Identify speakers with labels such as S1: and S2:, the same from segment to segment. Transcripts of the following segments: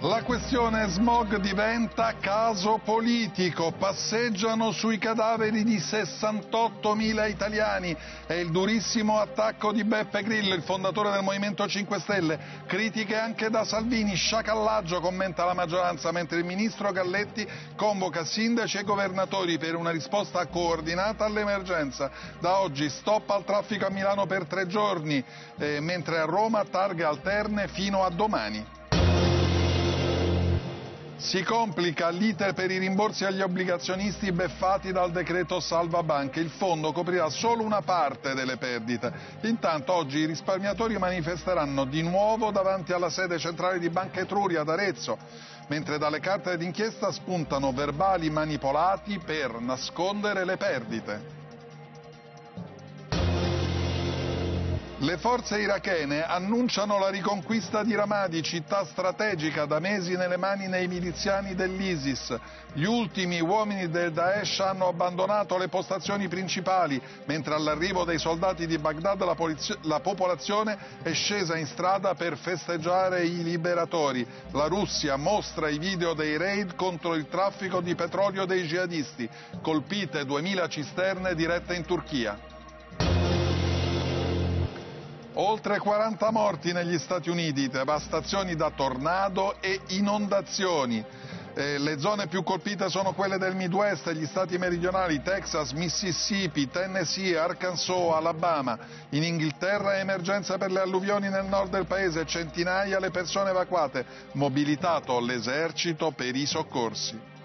S1: La questione smog diventa caso politico, passeggiano sui cadaveri di 68.000 italiani, è il durissimo attacco di Beppe Grillo, il fondatore del Movimento 5 Stelle, critiche anche da Salvini, sciacallaggio commenta la maggioranza, mentre il ministro Galletti convoca sindaci e governatori per una risposta coordinata all'emergenza. Da oggi stop al traffico a Milano per tre giorni, eh, mentre a Roma targhe alterne fino a domani. Si complica l'iter per i rimborsi agli obbligazionisti beffati dal decreto salva banche. Il fondo coprirà solo una parte delle perdite. Intanto oggi i risparmiatori manifesteranno di nuovo davanti alla sede centrale di Banca Etruria ad Arezzo, mentre dalle carte d'inchiesta spuntano verbali manipolati per nascondere le perdite. Le forze irachene annunciano la riconquista di Ramadi, città strategica da mesi nelle mani dei miliziani dell'ISIS. Gli ultimi uomini del Daesh hanno abbandonato le postazioni principali, mentre all'arrivo dei soldati di Baghdad la, la, popolazione è scesa in strada per festeggiare i liberatori. La Russia mostra i video dei raid contro il traffico di petrolio dei jihadisti. Colpite 2000 cisterne dirette in Turchia. Oltre 40 morti negli Stati Uniti, devastazioni da tornado e inondazioni. Eh, le zone più colpite sono quelle del Midwest, gli stati meridionali, Texas, Mississippi, Tennessee, Arkansas, Alabama. In Inghilterra emergenza per le alluvioni nel nord del paese, centinaia le persone evacuate, mobilitato l'esercito per i soccorsi.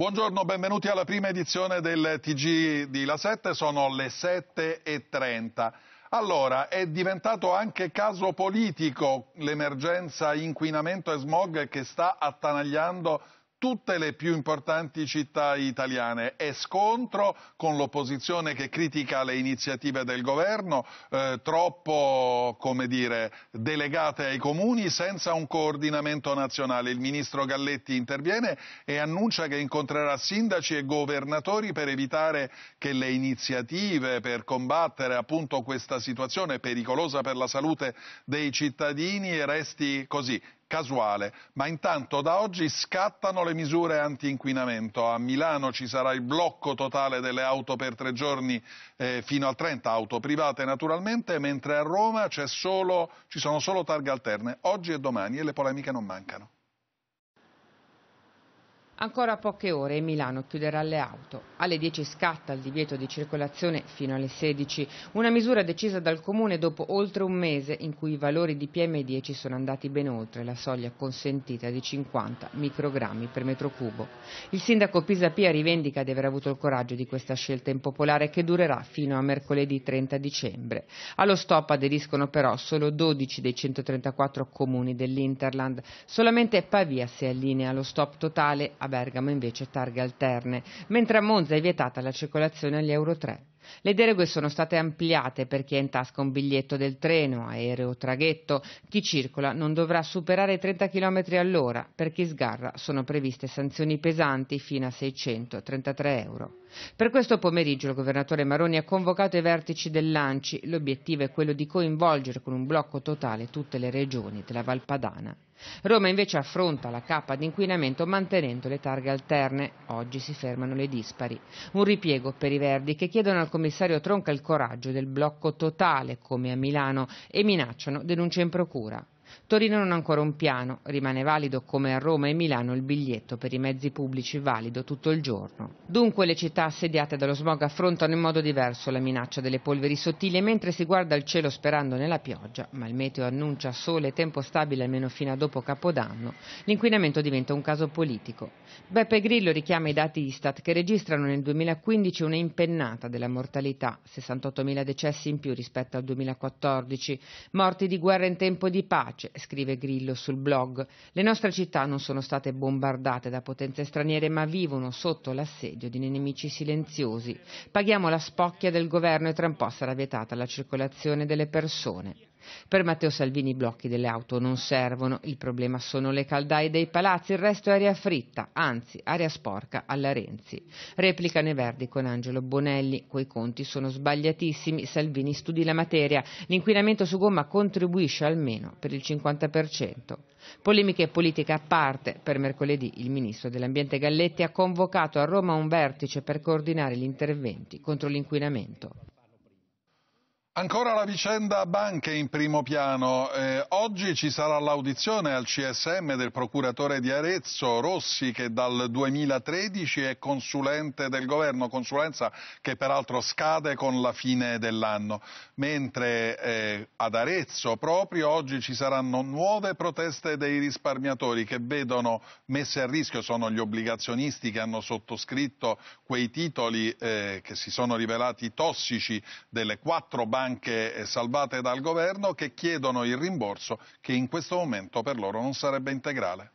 S1: Buongiorno, benvenuti alla prima edizione del TG di La 7, sono le 7.30. Allora, è diventato anche caso politico l'emergenza inquinamento e smog che sta attanagliando tutte le più importanti città italiane. e scontro con l'opposizione che critica le iniziative del governo, eh, troppo dire, delegate ai comuni, senza un coordinamento nazionale. Il ministro Galletti interviene e annuncia che incontrerà sindaci e governatori per evitare che le iniziative per combattere appunto questa situazione pericolosa per la salute dei cittadini resti così casuale, ma intanto da oggi scattano le misure anti-inquinamento. A Milano ci sarà il blocco totale delle auto per tre giorni eh, fino a 30 auto private naturalmente, mentre a Roma solo, ci sono solo targhe alterne, oggi e domani e le polemiche non mancano.
S2: Ancora poche ore e Milano chiuderà le auto. Alle 10 scatta il divieto di circolazione fino alle 16, una misura decisa dal Comune dopo oltre un mese in cui i valori di PM10 sono andati ben oltre la soglia consentita di 50 microgrammi per metro cubo. Il sindaco Pisapia rivendica di aver avuto il coraggio di questa scelta impopolare che durerà fino a mercoledì 30 dicembre. Allo stop aderiscono però solo 12 dei 134 comuni dell'Interland. Solamente Pavia si allinea allo stop totale a Bergamo invece targhe alterne, mentre a Monza è vietata la circolazione agli Euro 3. Le deroghe sono state ampliate per chi ha in tasca un biglietto del treno, aereo o traghetto. Chi circola non dovrà superare i 30 km all'ora. Per chi sgarra sono previste sanzioni pesanti fino a 633 euro. Per questo pomeriggio il governatore Maroni ha convocato i vertici del dell'ANCI. L'obiettivo è quello di coinvolgere con un blocco totale tutte le regioni della Valpadana. Roma invece affronta la cappa di inquinamento mantenendo le targhe alterne. Oggi si fermano le dispari. Un ripiego per i Verdi che chiedono al commissario Tronca il coraggio del blocco totale come a Milano e minacciano denunce in procura. Torino non ha ancora un piano, rimane valido come a Roma e Milano il biglietto per i mezzi pubblici valido tutto il giorno. Dunque le città assediate dallo smog affrontano in modo diverso la minaccia delle polveri sottili e mentre si guarda il cielo sperando nella pioggia, ma il meteo annuncia sole e tempo stabile almeno fino a dopo Capodanno, l'inquinamento diventa un caso politico. Beppe Grillo richiama i dati Istat che registrano nel 2015 un'impennata della mortalità, 68.000 decessi in più rispetto al 2014, morti di guerra in tempo di pace, pace, scrive Grillo sul blog. Le nostre città non sono state bombardate da potenze straniere, ma vivono sotto l'assedio di nemici silenziosi. Paghiamo la spocchia del governo e tra un po' sarà vietata la circolazione delle persone. Per Matteo Salvini i blocchi delle auto non servono, il problema sono le caldaie dei palazzi, il resto è aria fritta, anzi aria sporca alla Renzi. Replica Neverdi con Angelo Bonelli, quei conti sono sbagliatissimi, Salvini studi la materia, l'inquinamento su gomma contribuisce almeno per il 50%. Polemiche politiche a parte, per mercoledì il ministro dell'Ambiente Galletti ha convocato a Roma un vertice per coordinare gli interventi contro l'inquinamento.
S1: Ancora la vicenda banche in primo piano. Eh, oggi ci sarà l'audizione al CSM del procuratore di Arezzo, Rossi, che dal 2013 è consulente del governo, consulenza che peraltro scade con la fine dell'anno. Mentre eh, ad Arezzo proprio oggi ci saranno nuove proteste dei risparmiatori che vedono messe a rischio, sono gli obbligazionisti che hanno sottoscritto quei titoli eh, che si sono rivelati tossici delle quattro banche banche eh, salvate dal governo che chiedono il rimborso che in questo momento per loro non sarebbe integrale.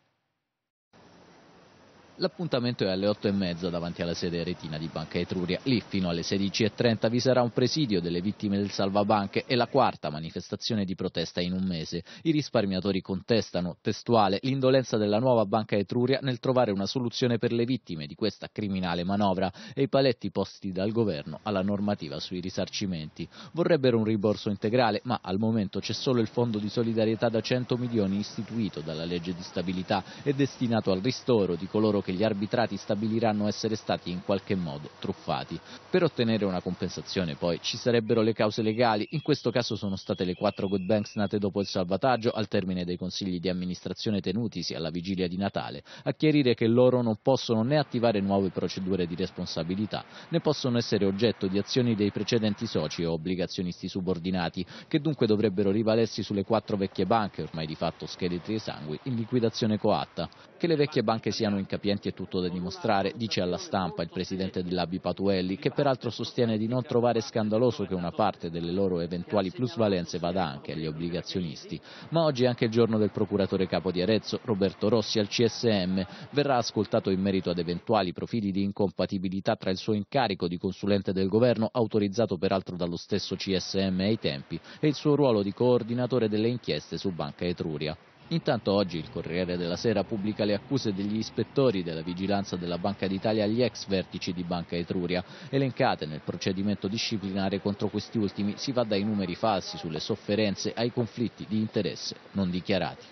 S3: L'appuntamento è alle 8.30 davanti alla sede retina di Banca Etruria. Lì fino alle 16.30 vi sarà un presidio delle vittime del salvabanche e la quarta manifestazione di protesta in un mese. I risparmiatori contestano, testuale, l'indolenza della nuova Banca Etruria nel trovare una soluzione per le vittime di questa criminale manovra e i paletti posti dal governo alla normativa sui risarcimenti. Vorrebbero un riborso integrale, ma al momento c'è solo il fondo di solidarietà da 100 milioni istituito dalla legge di stabilità e destinato al ristoro di coloro che gli arbitrati stabiliranno essere stati in qualche modo truffati. Per ottenere una compensazione poi ci sarebbero le cause legali, in questo caso sono state le quattro good banks nate dopo il salvataggio al termine dei consigli di amministrazione tenutisi alla vigilia di Natale, a chiarire che loro non possono né attivare nuove procedure di responsabilità né possono essere oggetto di azioni dei precedenti soci o obbligazionisti subordinati, che dunque dovrebbero rivalersi sulle quattro vecchie banche, ormai di fatto scheletri esangui, in liquidazione coatta che le vecchie banche siano incapienti è tutto da dimostrare, dice alla stampa il presidente dell'ABI Patuelli, che peraltro sostiene di non trovare scandaloso che una parte delle loro eventuali plusvalenze vada anche agli obbligazionisti. Ma oggi è anche il giorno del procuratore capo di Arezzo, Roberto Rossi, al CSM. Verrà ascoltato in merito ad eventuali profili di incompatibilità tra il suo incarico di consulente del governo, autorizzato peraltro dallo stesso CSM ai tempi, e il suo ruolo di coordinatore delle inchieste su Banca Etruria. Intanto oggi il Corriere della Sera pubblica le accuse degli ispettori della vigilanza della Banca d'Italia agli ex vertici di Banca Etruria, elencate nel procedimento disciplinare contro questi ultimi si va dai numeri falsi sulle sofferenze ai conflitti di interesse non dichiarati.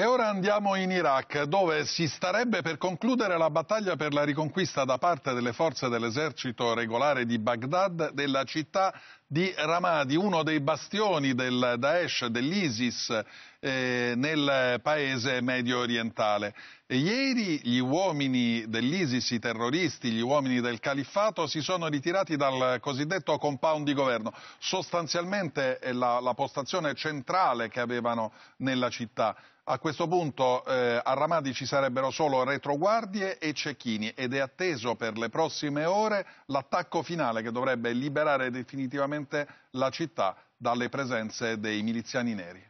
S1: E ora andiamo in Iraq, dove si starebbe per concludere la battaglia per la riconquista da parte delle forze dell'esercito regolare di Baghdad della città di Ramadi, uno dei bastioni del Daesh, dell'ISIS eh, nel paese medio orientale. E ieri gli uomini dell'ISIS, i terroristi, gli uomini del califfato si sono ritirati dal cosiddetto compound di governo, sostanzialmente la, la postazione centrale che avevano nella città. A questo punto eh, a Ramadi ci sarebbero solo retroguardie e cecchini ed è atteso per le prossime ore l'attacco finale che dovrebbe liberare definitivamente la città dalle presenze dei miliziani neri.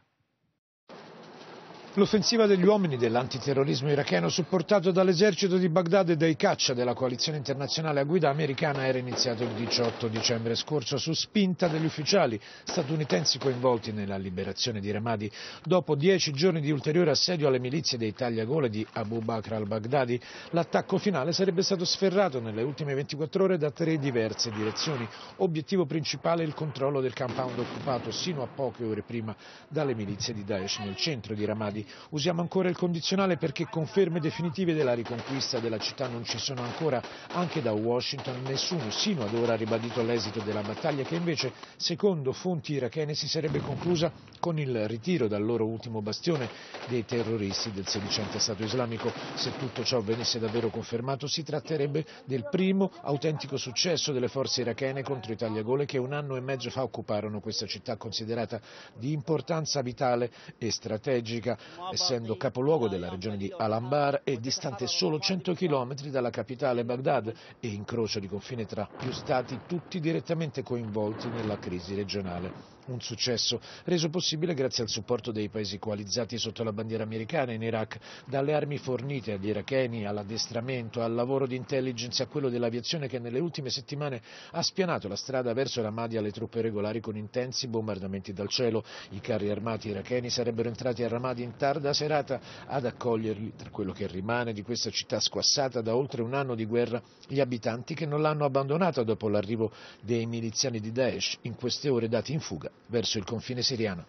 S4: L'offensiva degli uomini dell'antiterrorismo iracheno supportato dall'esercito di Baghdad e dai caccia della coalizione internazionale a guida americana era iniziato il 18 dicembre scorso su spinta degli ufficiali statunitensi coinvolti nella liberazione di Ramadi dopo dieci giorni di ulteriore assedio alle milizie dei tagliagole di Abu Bakr al-Baghdadi. L'attacco finale sarebbe stato sferrato nelle ultime 24 ore da tre diverse direzioni. Obiettivo principale il controllo del compound occupato sino a poche ore prima dalle milizie di Daesh nel centro di Ramadi gradi. Usiamo ancora il condizionale perché conferme definitive della riconquista della città non ci sono ancora. Anche da Washington nessuno sino ad ora ha ribadito l'esito della battaglia che invece, secondo fonti irachene, si sarebbe conclusa con il ritiro dal loro ultimo bastione dei terroristi del sedicente Stato islamico. Se tutto ciò venisse davvero confermato si tratterebbe del primo autentico successo delle forze irachene contro i tagliagole che un anno e mezzo fa occuparono questa città considerata di importanza vitale e strategica essendo capoluogo della regione di Al-Anbar e distante solo 100 km dalla capitale Baghdad e incrocio di confine tra più stati tutti direttamente coinvolti nella crisi regionale. Un successo reso possibile grazie al supporto dei paesi coalizzati sotto la bandiera americana in Iraq, dalle armi fornite agli iracheni, all'addestramento, al lavoro di intelligence, a quello dell'aviazione che nelle ultime settimane ha spianato la strada verso Ramadi alle truppe regolari con intensi bombardamenti dal cielo. I carri armati iracheni sarebbero entrati a Ramadi in tarda serata ad accoglierli tra quello che rimane di questa città squassata da oltre un anno di guerra, gli abitanti che non l'hanno abbandonata dopo l'arrivo dei miliziani di Daesh in queste ore dati in fuga verso il confine siriano.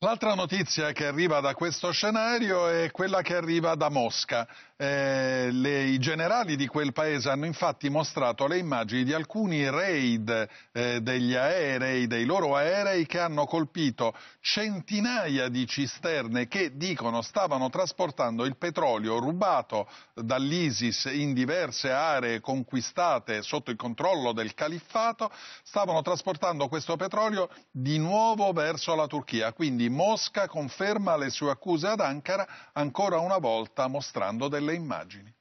S1: L'altra notizia che arriva da questo scenario è quella che arriva da Mosca. Eh, le, I generali di quel paese hanno infatti mostrato le immagini di alcuni raid eh, degli aerei, dei loro aerei che hanno colpito centinaia di cisterne che dicono stavano trasportando il petrolio rubato dall'ISIS in diverse aree conquistate sotto il controllo del califfato, stavano trasportando questo petrolio di nuovo verso la Turchia. Quindi quindi Mosca conferma le sue accuse ad Ankara ancora una volta mostrando delle immagini.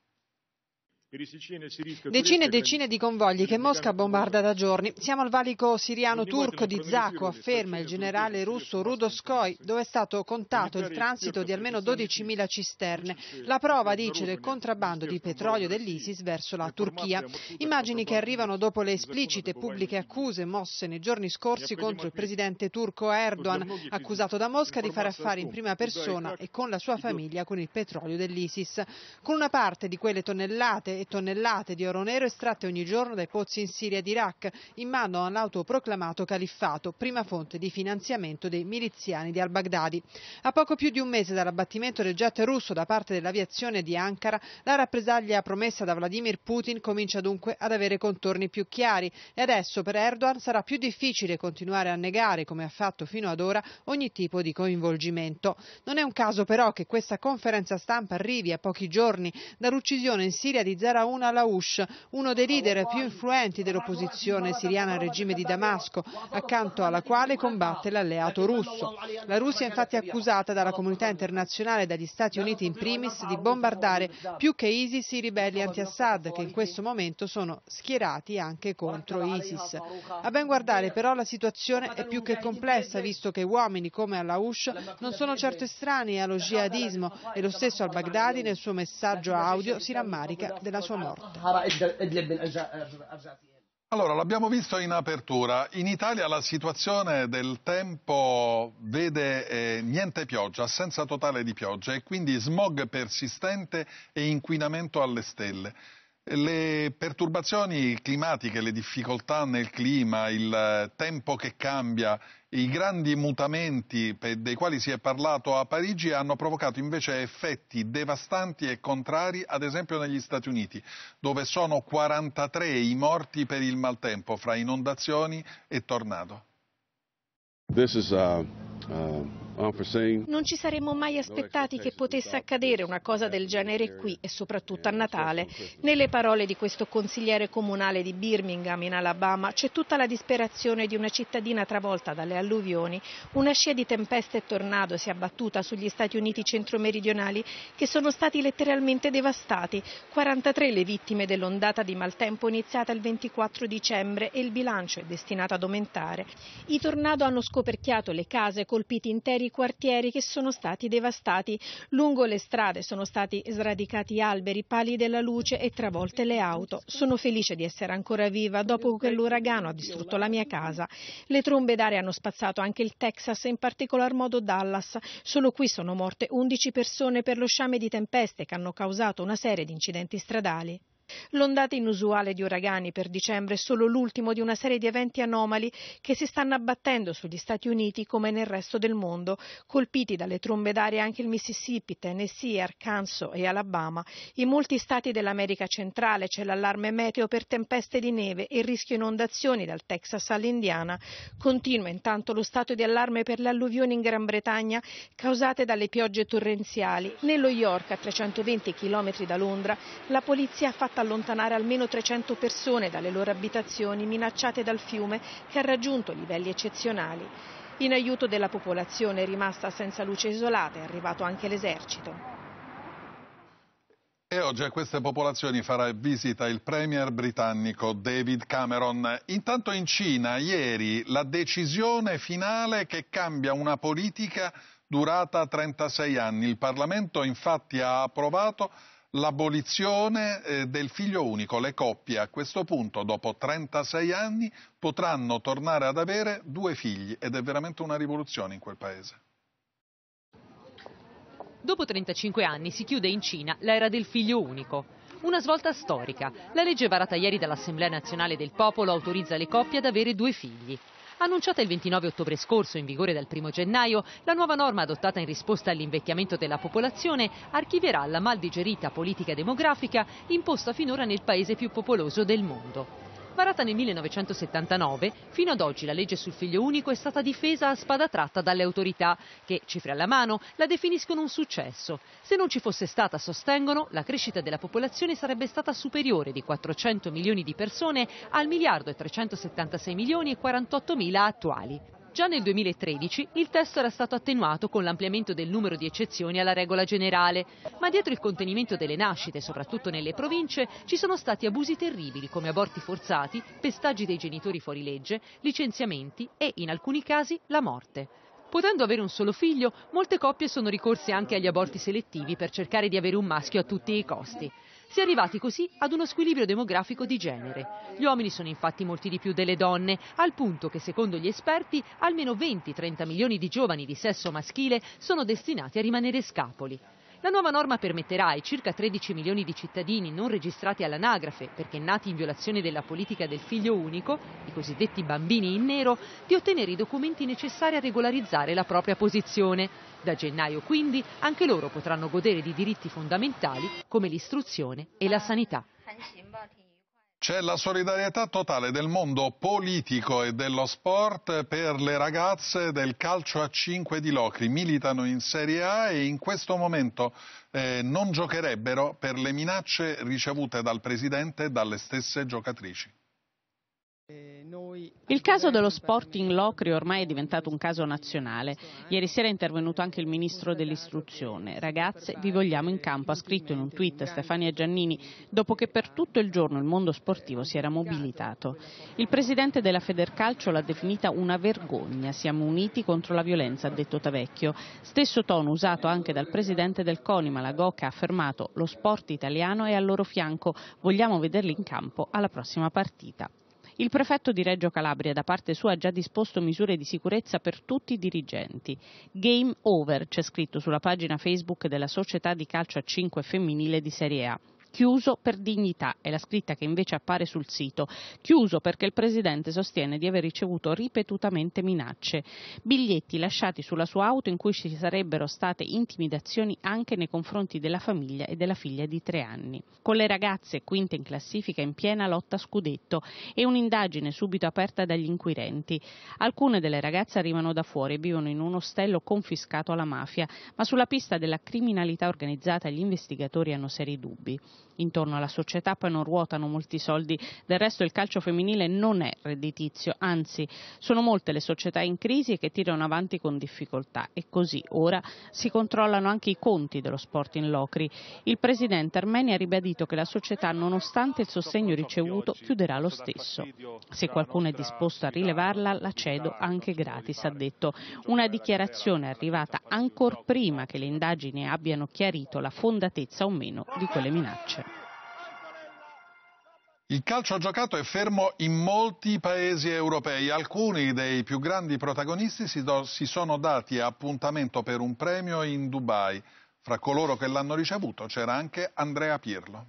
S4: Decine
S5: e decine di convogli che Mosca bombarda da giorni. Siamo al valico siriano-turco di Zako, afferma il generale russo Rudoskoi, dove è stato contato il transito di almeno 12.000 cisterne. La prova, dice, del contrabbando di petrolio dell'ISIS verso la Turchia. Immagini che arrivano dopo le esplicite pubbliche accuse mosse nei giorni scorsi contro il presidente turco Erdogan, accusato da Mosca di fare affari in prima persona e con la sua famiglia con il petrolio dell'ISIS. Con una parte di quelle tonnellate e tonnellate di oro nero estratte ogni giorno dai pozzi in Siria ed Iraq, in mano all'autoproclamato califfato, prima fonte di finanziamento dei miliziani di al-Baghdadi. A poco più di un mese dall'abbattimento del jet russo da parte dell'aviazione di Ankara, la rappresaglia promessa da Vladimir Putin comincia dunque ad avere contorni più chiari e adesso per Erdogan sarà più difficile continuare a negare, come ha fatto fino ad ora, ogni tipo di coinvolgimento. Non è un caso però che questa conferenza stampa arrivi a pochi giorni dall'uccisione in Siria di Zaraoun al-Aush, uno dei leader più influenti dell'opposizione siriana al regime di Damasco, accanto alla quale combatte l'alleato russo. La Russia è infatti accusata dalla comunità internazionale e dagli Stati Uniti in primis di bombardare più che ISIS i ribelli anti-Assad che in questo momento sono schierati anche contro ISIS. A ben guardare però la situazione è più che complessa visto che uomini come al-Aush non sono certo estranei allo jihadismo e lo stesso al-Baghdadi nel suo messaggio audio si rammarica della della sua morte.
S1: Allora, l'abbiamo visto in apertura, in Italia la situazione del tempo vede eh, niente pioggia, assenza totale di pioggia e quindi smog persistente e inquinamento alle stelle. Le perturbazioni climatiche, le difficoltà nel clima, il eh, tempo che cambia, i grandi mutamenti dei quali si è parlato a Parigi hanno provocato invece effetti devastanti e contrari, ad esempio negli Stati Uniti, dove sono 43 i morti per il maltempo fra inondazioni e tornado.
S5: This is a uh, Uh, non
S6: ci saremmo mai aspettati che potesse accadere una cosa del genere qui e soprattutto a Natale. Nelle parole di questo consigliere comunale di Birmingham in Alabama c'è tutta la disperazione di una cittadina travolta dalle alluvioni. Una scia di tempeste e tornado si è abbattuta sugli Stati Uniti centro-meridionali che sono stati letteralmente devastati. 43 le vittime dell'ondata di maltempo iniziata il 24 dicembre e il bilancio è destinato ad aumentare. I tornado hanno scoperchiato le case colpiti interi quartieri che sono stati devastati. Lungo le strade sono stati sradicati alberi, pali della luce e travolte le auto. Sono felice di essere ancora viva dopo che l'uragano ha distrutto la mia casa. Le trombe d'aria hanno spazzato anche il Texas e in particolar modo Dallas. Solo qui sono morte 11 persone per lo sciame di tempeste che hanno causato una serie di incidenti stradali. L'ondata inusuale di uragani per dicembre è solo l'ultimo di una serie di eventi anomali che si stanno abbattendo sugli Stati Uniti come nel resto del mondo, colpiti dalle trombe d'aria anche il Mississippi, Tennessee, Arkansas e Alabama. In molti stati dell'America centrale c'è l'allarme meteo per tempeste di neve e il rischio inondazioni dal Texas all'Indiana. Continua intanto lo stato di allarme per le alluvioni in Gran Bretagna causate dalle piogge torrenziali. Nello York, a 320 km da Londra, la polizia ha fatto fatto allontanare almeno 300 persone dalle loro abitazioni minacciate dal fiume che ha raggiunto livelli eccezionali. In aiuto della popolazione rimasta senza luce isolata è arrivato anche l'esercito.
S1: E oggi a queste popolazioni farà visita il premier britannico David Cameron. Intanto in Cina, ieri, la decisione finale che cambia una politica durata 36 anni. Il Parlamento infatti ha approvato l'abolizione eh, del figlio unico. Le coppie a questo punto, dopo 36 anni, potranno tornare ad avere due figli ed è veramente una rivoluzione in quel paese.
S7: Dopo 35 anni si chiude in Cina l'era del figlio unico. Una svolta storica. La legge varata ieri dall'Assemblea nazionale del popolo autorizza le coppie ad avere due figli. Annunciata il 29 ottobre scorso, in vigore dal 1 gennaio, la nuova norma adottata in risposta all'invecchiamento della popolazione archivierà la mal digerita politica demografica imposta finora nel paese più popoloso del mondo. Varata nel 1979, fino ad oggi la legge sul figlio unico è stata difesa a spada tratta dalle autorità, che, cifre alla mano, la definiscono un successo. Se non ci fosse stata, sostengono, la crescita della popolazione sarebbe stata superiore di 400 milioni di persone al miliardo e 376 milioni e 48 mila attuali. Già nel 2013 il testo era stato attenuato con l'ampliamento del numero di eccezioni alla regola generale, ma dietro il contenimento delle nascite, soprattutto nelle province, ci sono stati abusi terribili come aborti forzati, pestaggi dei genitori fuori legge, licenziamenti e, in alcuni casi, la morte. Potendo avere un solo figlio, molte coppie sono ricorse anche agli aborti selettivi per cercare di avere un maschio a tutti i costi. Si è arrivati così ad uno squilibrio demografico di genere. Gli uomini sono infatti molti di più delle donne, al punto che secondo gli esperti almeno 20-30 milioni di giovani di sesso maschile sono destinati a rimanere scapoli. La nuova norma permetterà ai circa 13 milioni di cittadini non registrati all'anagrafe perché nati in violazione della politica del figlio unico, i cosiddetti bambini in nero, di ottenere i documenti necessari a regolarizzare la propria posizione. Da gennaio quindi anche loro potranno godere di diritti fondamentali come l'istruzione e la sanità.
S1: C'è la solidarietà totale del mondo politico e dello sport per le ragazze del calcio a 5 di Locri. Militano in Serie A e in questo momento eh, non giocherebbero per le minacce ricevute dal presidente e dalle stesse giocatrici.
S8: Il caso dello Sporting in Locrio ormai è diventato un caso nazionale. Ieri sera è intervenuto anche il ministro dell'istruzione. Ragazze, vi vogliamo in campo, ha scritto in un tweet Stefania Giannini, dopo che per tutto il giorno il mondo sportivo si era mobilitato. Il presidente della Federcalcio l'ha definita una vergogna. Siamo uniti contro la violenza, ha detto Tavecchio. Stesso tono usato anche dal presidente del CONI, la Goca, ha affermato lo sport italiano è al loro fianco. Vogliamo vederli in campo alla prossima partita. Il prefetto di Reggio Calabria da parte sua ha già disposto misure di sicurezza per tutti i dirigenti. Game over, c'è scritto sulla pagina Facebook della società di calcio a 5 femminile di Serie A chiuso per dignità, è la scritta che invece appare sul sito, chiuso perché il Presidente sostiene di aver ricevuto ripetutamente minacce, biglietti lasciati sulla sua auto in cui ci sarebbero state intimidazioni anche nei confronti della famiglia e della figlia di tre anni. Con le ragazze quinte in classifica in piena lotta scudetto e un'indagine subito aperta dagli inquirenti. Alcune delle ragazze arrivano da fuori e vivono in un ostello confiscato alla mafia, ma sulla pista della criminalità organizzata gli investigatori hanno seri dubbi. Intorno alla società poi non ruotano molti soldi, del resto il calcio femminile non è redditizio, anzi sono molte le società in crisi che tirano avanti con difficoltà e così ora si controllano anche i conti dello sport in Locri. Il presidente Armeni ha ribadito che la società nonostante il sostegno ricevuto chiuderà lo stesso. Se qualcuno è disposto a rilevarla la cedo anche gratis, ha detto. Una dichiarazione arrivata ancor prima che le indagini abbiano chiarito la fondatezza o meno di quelle minacce dice.
S1: Il calcio giocato è fermo in molti paesi europei. Alcuni dei più grandi protagonisti si, do, si sono dati appuntamento per un premio in Dubai. Fra coloro che l'hanno ricevuto c'era anche Andrea Pirlo.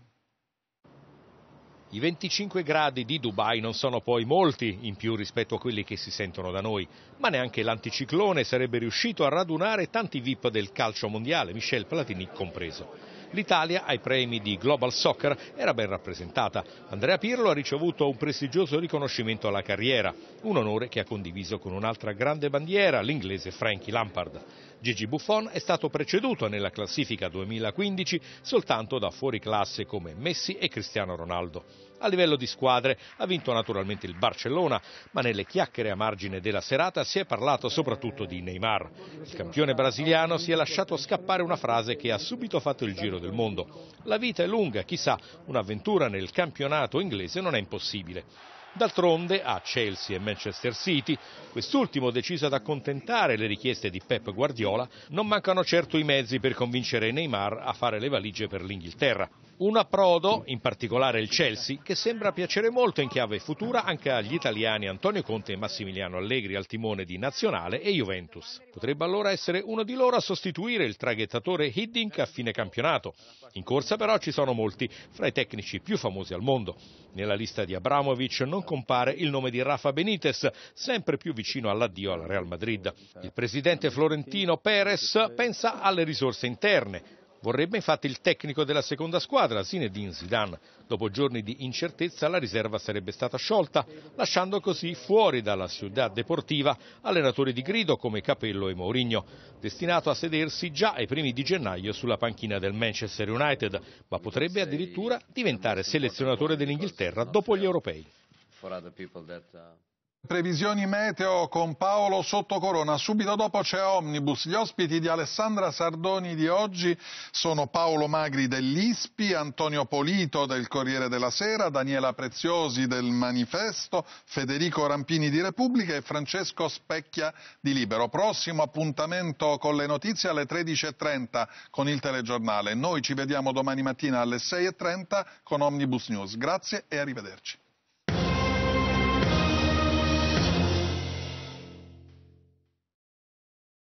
S9: I 25 gradi di Dubai non sono poi molti in più rispetto a quelli che si sentono da noi, ma neanche l'anticiclone sarebbe riuscito a radunare tanti VIP del calcio mondiale, Michel Platini compreso. L'Italia ai premi di Global Soccer era ben rappresentata. Andrea Pirlo ha ricevuto un prestigioso riconoscimento alla carriera, un onore che ha condiviso con un'altra grande bandiera, l'inglese Frankie Lampard. Gigi Buffon è stato preceduto nella classifica 2015 soltanto da fuoriclasse come Messi e Cristiano Ronaldo. A livello di squadre ha vinto naturalmente il Barcellona, ma nelle chiacchiere a margine della serata si è parlato soprattutto di Neymar. Il campione brasiliano si è lasciato scappare una frase che ha subito fatto il giro del mondo. La vita è lunga, chissà, un'avventura nel campionato inglese non è impossibile. D'altronde a Chelsea e Manchester City, quest'ultimo deciso ad accontentare le richieste di Pep Guardiola, non mancano certo i mezzi per convincere Neymar a fare le valigie per l'Inghilterra. Un approdo, in particolare il Chelsea, che sembra piacere molto in chiave futura anche agli italiani Antonio Conte e Massimiliano Allegri al timone di Nazionale e Juventus. Potrebbe allora essere uno di loro a sostituire il traghettatore Hiddink a fine campionato. In corsa però ci sono molti, fra i tecnici più famosi al mondo. Nella lista di Abramovic non compare il nome di Rafa Benitez, sempre più vicino all'addio al Real Madrid. Il presidente florentino Perez pensa alle risorse interne. Vorrebbe infatti il tecnico della seconda squadra, Zinedine Zidane. Dopo giorni di incertezza la riserva sarebbe stata sciolta, lasciando così fuori dalla città deportiva allenatori di grido come Capello e Mourinho, destinato a sedersi già ai primi di gennaio sulla panchina del Manchester United, ma potrebbe addirittura diventare selezionatore dell'Inghilterra dopo gli europei
S3: that, uh...
S1: Previsioni meteo con Paolo Sottocorona. Subito dopo c'è Omnibus. Gli ospiti di Alessandra Sardoni di oggi sono Paolo Magri dell'ISPI, Antonio Polito del Corriere della Sera, Daniela Preziosi del Manifesto, Federico Rampini di Repubblica e Francesco Specchia di Libero. Prossimo appuntamento con le notizie alle 13.30 con il telegiornale. Noi ci vediamo domani mattina alle 6.30 con Omnibus News. Grazie e arrivederci.